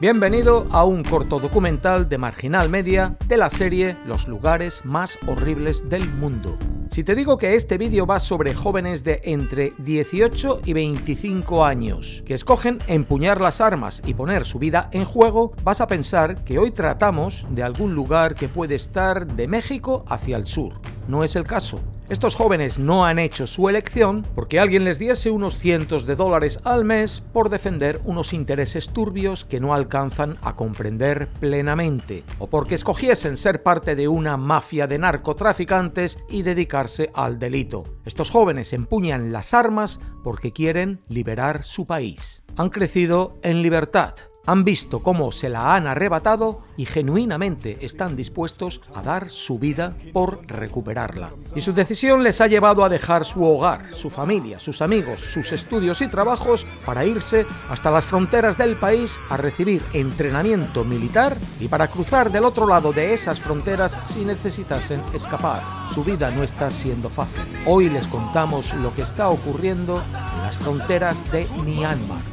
Bienvenido a un corto documental de Marginal Media de la serie Los lugares más horribles del mundo. Si te digo que este vídeo va sobre jóvenes de entre 18 y 25 años que escogen empuñar las armas y poner su vida en juego, vas a pensar que hoy tratamos de algún lugar que puede estar de México hacia el sur no es el caso. Estos jóvenes no han hecho su elección porque alguien les diese unos cientos de dólares al mes por defender unos intereses turbios que no alcanzan a comprender plenamente, o porque escogiesen ser parte de una mafia de narcotraficantes y dedicarse al delito. Estos jóvenes empuñan las armas porque quieren liberar su país. Han crecido en libertad, han visto cómo se la han arrebatado y genuinamente están dispuestos a dar su vida por recuperarla. Y su decisión les ha llevado a dejar su hogar, su familia, sus amigos, sus estudios y trabajos para irse hasta las fronteras del país a recibir entrenamiento militar y para cruzar del otro lado de esas fronteras si necesitasen escapar. Su vida no está siendo fácil. Hoy les contamos lo que está ocurriendo en las fronteras de Myanmar.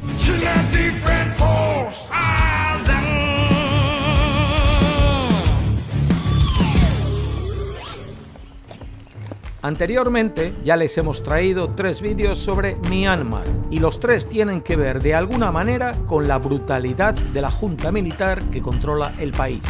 Anteriormente ya les hemos traído tres vídeos sobre Myanmar y los tres tienen que ver de alguna manera con la brutalidad de la junta militar que controla el país.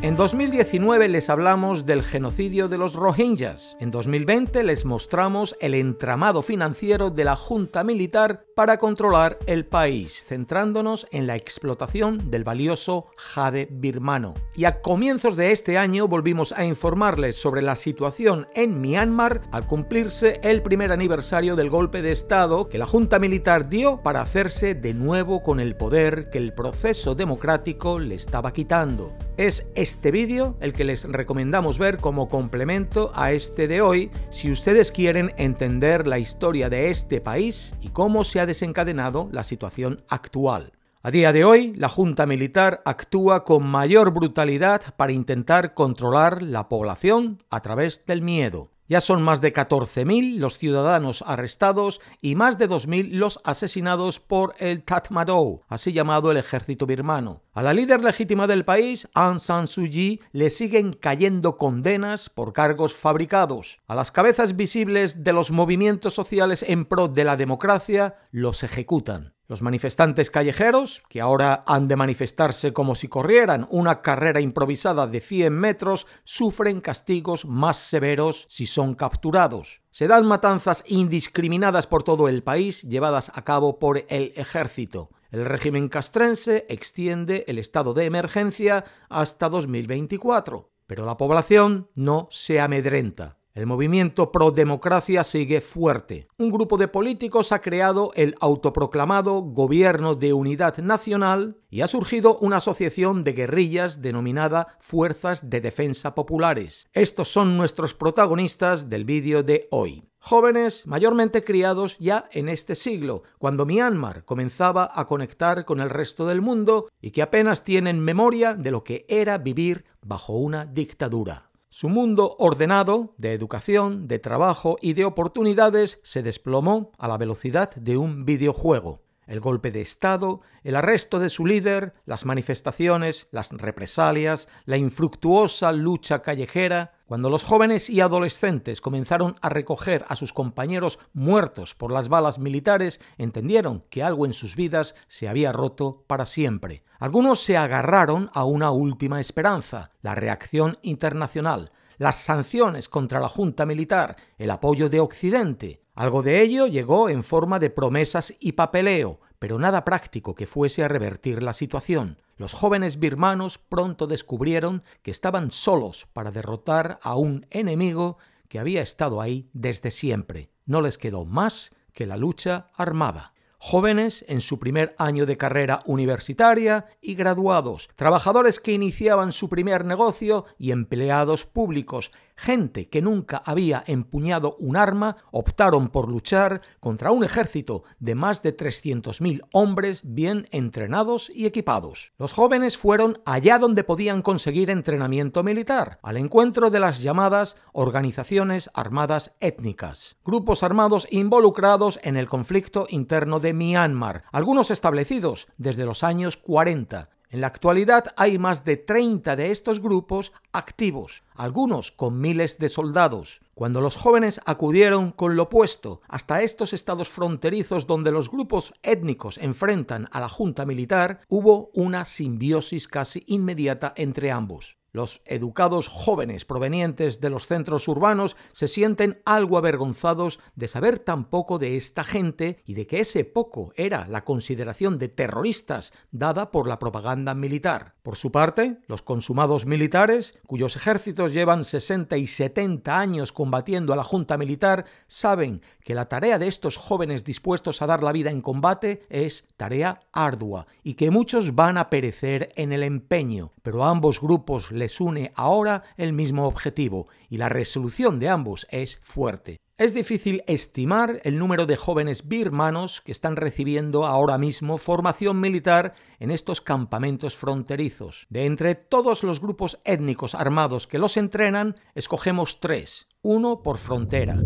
En 2019 les hablamos del genocidio de los rohingyas. En 2020 les mostramos el entramado financiero de la Junta Militar para controlar el país, centrándonos en la explotación del valioso jade birmano. Y a comienzos de este año volvimos a informarles sobre la situación en Myanmar al cumplirse el primer aniversario del golpe de Estado que la Junta Militar dio para hacerse de nuevo con el poder que el proceso democrático le estaba quitando. Es este vídeo el que les recomendamos ver como complemento a este de hoy si ustedes quieren entender la historia de este país y cómo se ha desencadenado la situación actual. A día de hoy, la Junta Militar actúa con mayor brutalidad para intentar controlar la población a través del miedo. Ya son más de 14.000 los ciudadanos arrestados y más de 2.000 los asesinados por el Tatmadaw, así llamado el ejército birmano. A la líder legítima del país, Aung San Suu Kyi, le siguen cayendo condenas por cargos fabricados. A las cabezas visibles de los movimientos sociales en pro de la democracia los ejecutan. Los manifestantes callejeros, que ahora han de manifestarse como si corrieran una carrera improvisada de 100 metros, sufren castigos más severos si son capturados. Se dan matanzas indiscriminadas por todo el país llevadas a cabo por el ejército. El régimen castrense extiende el estado de emergencia hasta 2024, pero la población no se amedrenta. El movimiento pro democracia sigue fuerte. Un grupo de políticos ha creado el autoproclamado Gobierno de Unidad Nacional y ha surgido una asociación de guerrillas denominada Fuerzas de Defensa Populares. Estos son nuestros protagonistas del vídeo de hoy. Jóvenes mayormente criados ya en este siglo, cuando Myanmar comenzaba a conectar con el resto del mundo y que apenas tienen memoria de lo que era vivir bajo una dictadura. Su mundo ordenado de educación, de trabajo y de oportunidades se desplomó a la velocidad de un videojuego. El golpe de Estado, el arresto de su líder, las manifestaciones, las represalias, la infructuosa lucha callejera, cuando los jóvenes y adolescentes comenzaron a recoger a sus compañeros muertos por las balas militares, entendieron que algo en sus vidas se había roto para siempre. Algunos se agarraron a una última esperanza, la reacción internacional, las sanciones contra la Junta Militar, el apoyo de Occidente. Algo de ello llegó en forma de promesas y papeleo, pero nada práctico que fuese a revertir la situación. Los jóvenes birmanos pronto descubrieron que estaban solos para derrotar a un enemigo que había estado ahí desde siempre. No les quedó más que la lucha armada jóvenes en su primer año de carrera universitaria y graduados, trabajadores que iniciaban su primer negocio y empleados públicos, gente que nunca había empuñado un arma, optaron por luchar contra un ejército de más de 300.000 hombres bien entrenados y equipados. Los jóvenes fueron allá donde podían conseguir entrenamiento militar, al encuentro de las llamadas organizaciones armadas étnicas, grupos armados involucrados en el conflicto interno de Myanmar, algunos establecidos desde los años 40, en la actualidad hay más de 30 de estos grupos activos, algunos con miles de soldados. Cuando los jóvenes acudieron con lo opuesto hasta estos estados fronterizos donde los grupos étnicos enfrentan a la junta militar, hubo una simbiosis casi inmediata entre ambos. Los educados jóvenes provenientes de los centros urbanos se sienten algo avergonzados de saber tan poco de esta gente y de que ese poco era la consideración de terroristas dada por la propaganda militar. Por su parte, los consumados militares, cuyos ejércitos llevan 60 y 70 años combatiendo a la Junta Militar, saben que la tarea de estos jóvenes dispuestos a dar la vida en combate es tarea ardua y que muchos van a perecer en el empeño, pero ambos grupos les une ahora el mismo objetivo, y la resolución de ambos es fuerte. Es difícil estimar el número de jóvenes birmanos que están recibiendo ahora mismo formación militar en estos campamentos fronterizos. De entre todos los grupos étnicos armados que los entrenan, escogemos tres, uno por frontera.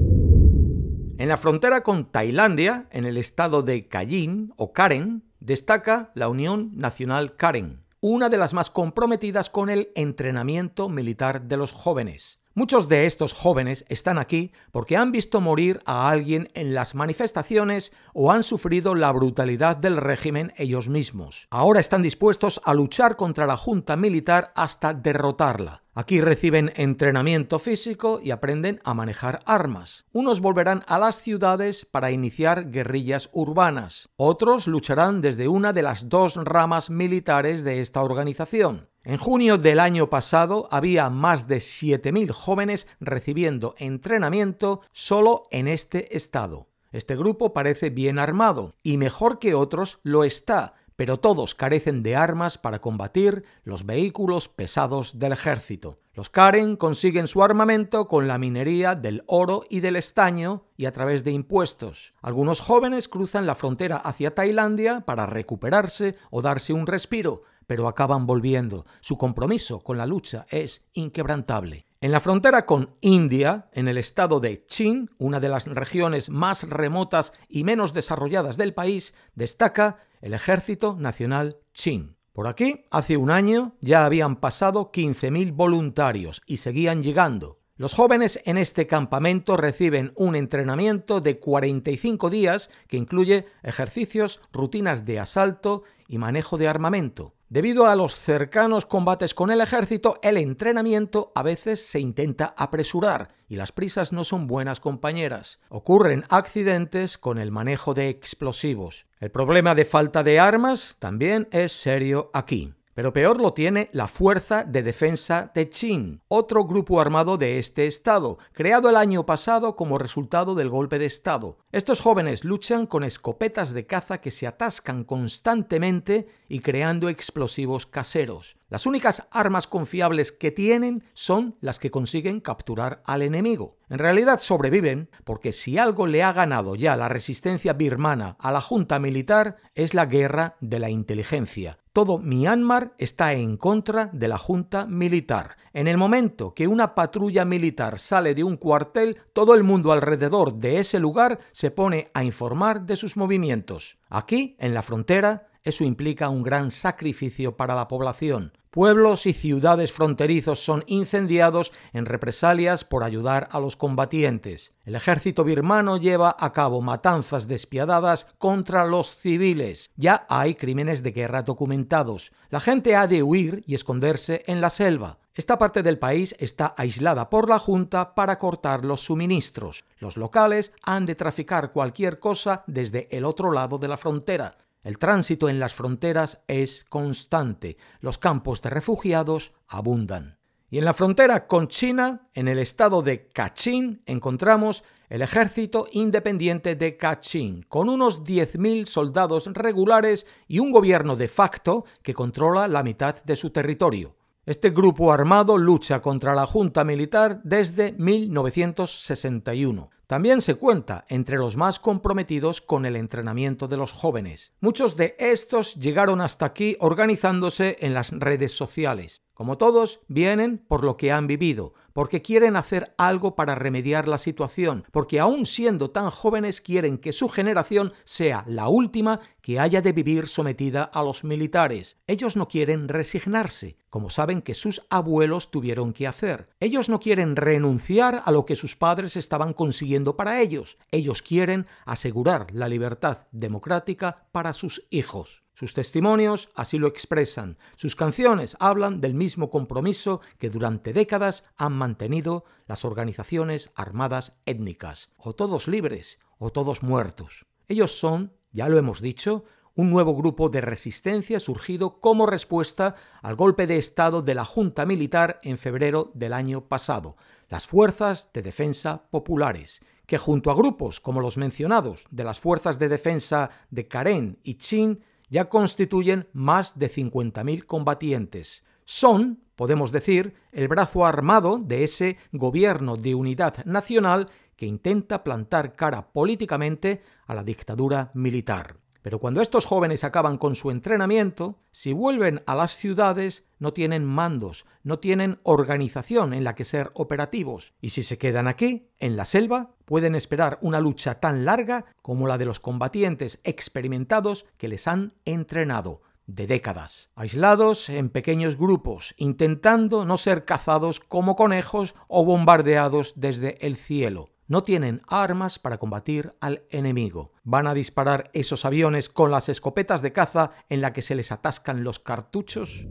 En la frontera con Tailandia, en el estado de Kayin o Karen, destaca la Unión Nacional Karen una de las más comprometidas con el entrenamiento militar de los jóvenes. Muchos de estos jóvenes están aquí porque han visto morir a alguien en las manifestaciones o han sufrido la brutalidad del régimen ellos mismos. Ahora están dispuestos a luchar contra la junta militar hasta derrotarla. Aquí reciben entrenamiento físico y aprenden a manejar armas. Unos volverán a las ciudades para iniciar guerrillas urbanas. Otros lucharán desde una de las dos ramas militares de esta organización. En junio del año pasado había más de 7.000 jóvenes recibiendo entrenamiento solo en este estado. Este grupo parece bien armado y mejor que otros lo está, pero todos carecen de armas para combatir los vehículos pesados del ejército. Los Karen consiguen su armamento con la minería del oro y del estaño y a través de impuestos. Algunos jóvenes cruzan la frontera hacia Tailandia para recuperarse o darse un respiro, pero acaban volviendo. Su compromiso con la lucha es inquebrantable. En la frontera con India, en el estado de Chin, una de las regiones más remotas y menos desarrolladas del país, destaca el Ejército Nacional Chin. Por aquí, hace un año, ya habían pasado 15.000 voluntarios y seguían llegando. Los jóvenes en este campamento reciben un entrenamiento de 45 días que incluye ejercicios, rutinas de asalto y manejo de armamento. Debido a los cercanos combates con el ejército, el entrenamiento a veces se intenta apresurar y las prisas no son buenas compañeras. Ocurren accidentes con el manejo de explosivos. El problema de falta de armas también es serio aquí. Pero peor lo tiene la Fuerza de Defensa Techin, otro grupo armado de este estado, creado el año pasado como resultado del golpe de estado. Estos jóvenes luchan con escopetas de caza que se atascan constantemente y creando explosivos caseros. Las únicas armas confiables que tienen son las que consiguen capturar al enemigo. En realidad sobreviven porque si algo le ha ganado ya la resistencia birmana a la junta militar es la guerra de la inteligencia. Todo Myanmar está en contra de la junta militar. En el momento que una patrulla militar sale de un cuartel, todo el mundo alrededor de ese lugar se pone a informar de sus movimientos. Aquí, en la frontera, eso implica un gran sacrificio para la población. Pueblos y ciudades fronterizos son incendiados en represalias por ayudar a los combatientes. El ejército birmano lleva a cabo matanzas despiadadas contra los civiles. Ya hay crímenes de guerra documentados. La gente ha de huir y esconderse en la selva. Esta parte del país está aislada por la Junta para cortar los suministros. Los locales han de traficar cualquier cosa desde el otro lado de la frontera. El tránsito en las fronteras es constante, los campos de refugiados abundan. Y en la frontera con China, en el estado de Kachin, encontramos el ejército independiente de Kachin, con unos 10.000 soldados regulares y un gobierno de facto que controla la mitad de su territorio. Este grupo armado lucha contra la junta militar desde 1961. También se cuenta entre los más comprometidos con el entrenamiento de los jóvenes. Muchos de estos llegaron hasta aquí organizándose en las redes sociales. Como todos, vienen por lo que han vivido, porque quieren hacer algo para remediar la situación, porque aún siendo tan jóvenes quieren que su generación sea la última que haya de vivir sometida a los militares. Ellos no quieren resignarse, como saben que sus abuelos tuvieron que hacer. Ellos no quieren renunciar a lo que sus padres estaban consiguiendo para ellos. Ellos quieren asegurar la libertad democrática para sus hijos. Sus testimonios así lo expresan. Sus canciones hablan del mismo compromiso que durante décadas han mantenido las organizaciones armadas étnicas. O todos libres, o todos muertos. Ellos son, ya lo hemos dicho, un nuevo grupo de resistencia surgido como respuesta al golpe de Estado de la Junta Militar en febrero del año pasado, las Fuerzas de Defensa Populares, que junto a grupos como los mencionados de las Fuerzas de Defensa de Karen y Chin ya constituyen más de 50.000 combatientes. Son, podemos decir, el brazo armado de ese gobierno de unidad nacional que intenta plantar cara políticamente a la dictadura militar. Pero cuando estos jóvenes acaban con su entrenamiento, si vuelven a las ciudades, no tienen mandos, no tienen organización en la que ser operativos, y si se quedan aquí, en la selva, pueden esperar una lucha tan larga como la de los combatientes experimentados que les han entrenado de décadas, aislados en pequeños grupos, intentando no ser cazados como conejos o bombardeados desde el cielo. No tienen armas para combatir al enemigo. Van a disparar esos aviones con las escopetas de caza en la que se les atascan los cartuchos.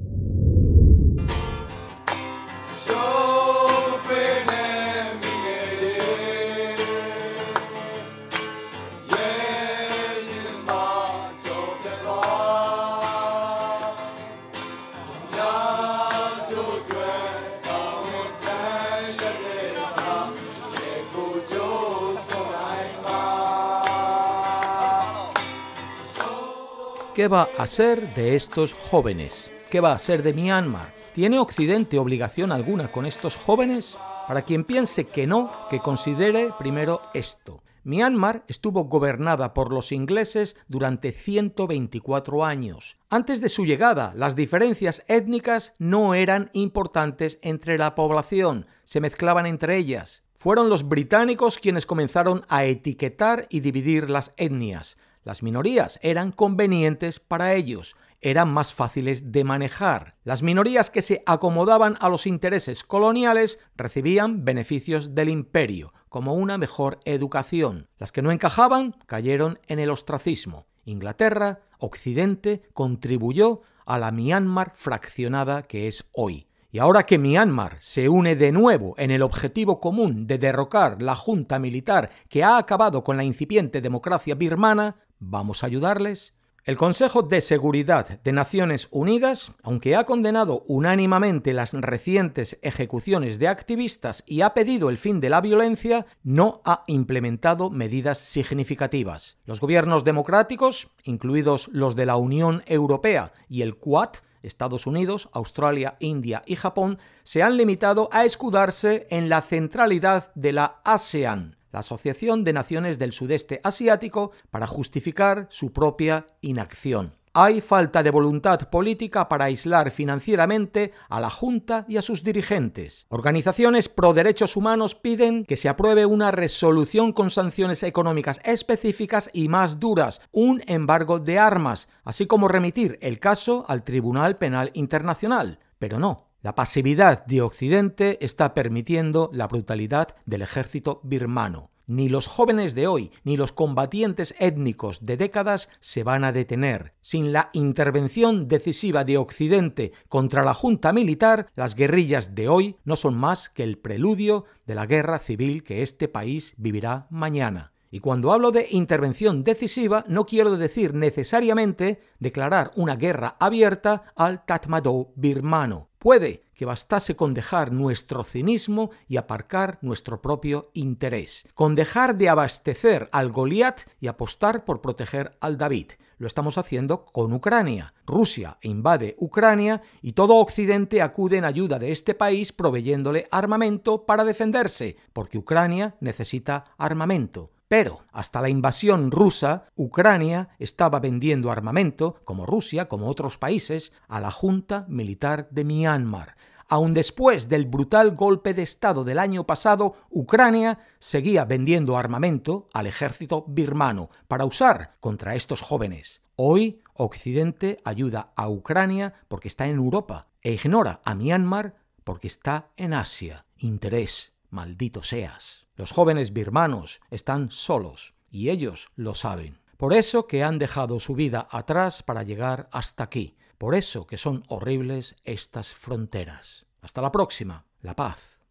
¿Qué va a ser de estos jóvenes? ¿Qué va a ser de Myanmar? ¿Tiene Occidente obligación alguna con estos jóvenes? Para quien piense que no, que considere primero esto. Myanmar estuvo gobernada por los ingleses durante 124 años. Antes de su llegada, las diferencias étnicas no eran importantes entre la población, se mezclaban entre ellas. Fueron los británicos quienes comenzaron a etiquetar y dividir las etnias. Las minorías eran convenientes para ellos, eran más fáciles de manejar. Las minorías que se acomodaban a los intereses coloniales recibían beneficios del imperio, como una mejor educación. Las que no encajaban cayeron en el ostracismo. Inglaterra, Occidente, contribuyó a la Myanmar fraccionada que es hoy. Y ahora que Myanmar se une de nuevo en el objetivo común de derrocar la junta militar que ha acabado con la incipiente democracia birmana, Vamos a ayudarles. El Consejo de Seguridad de Naciones Unidas, aunque ha condenado unánimemente las recientes ejecuciones de activistas y ha pedido el fin de la violencia, no ha implementado medidas significativas. Los gobiernos democráticos, incluidos los de la Unión Europea y el Quad, Estados Unidos, Australia, India y Japón, se han limitado a escudarse en la centralidad de la ASEAN la Asociación de Naciones del Sudeste Asiático para justificar su propia inacción. Hay falta de voluntad política para aislar financieramente a la Junta y a sus dirigentes. Organizaciones pro derechos humanos piden que se apruebe una resolución con sanciones económicas específicas y más duras, un embargo de armas, así como remitir el caso al Tribunal Penal Internacional. Pero no, la pasividad de Occidente está permitiendo la brutalidad del ejército birmano. Ni los jóvenes de hoy, ni los combatientes étnicos de décadas se van a detener. Sin la intervención decisiva de Occidente contra la Junta Militar, las guerrillas de hoy no son más que el preludio de la guerra civil que este país vivirá mañana. Y cuando hablo de intervención decisiva, no quiero decir necesariamente declarar una guerra abierta al Tatmadaw birmano. Puede que bastase con dejar nuestro cinismo y aparcar nuestro propio interés, con dejar de abastecer al Goliat y apostar por proteger al David. Lo estamos haciendo con Ucrania. Rusia invade Ucrania y todo Occidente acude en ayuda de este país proveyéndole armamento para defenderse, porque Ucrania necesita armamento. Pero hasta la invasión rusa, Ucrania estaba vendiendo armamento, como Rusia, como otros países, a la Junta Militar de Myanmar. Aun después del brutal golpe de Estado del año pasado, Ucrania seguía vendiendo armamento al ejército birmano para usar contra estos jóvenes. Hoy, Occidente ayuda a Ucrania porque está en Europa e ignora a Myanmar porque está en Asia. Interés, maldito seas. Los jóvenes birmanos están solos y ellos lo saben. Por eso que han dejado su vida atrás para llegar hasta aquí. Por eso que son horribles estas fronteras. Hasta la próxima. La paz.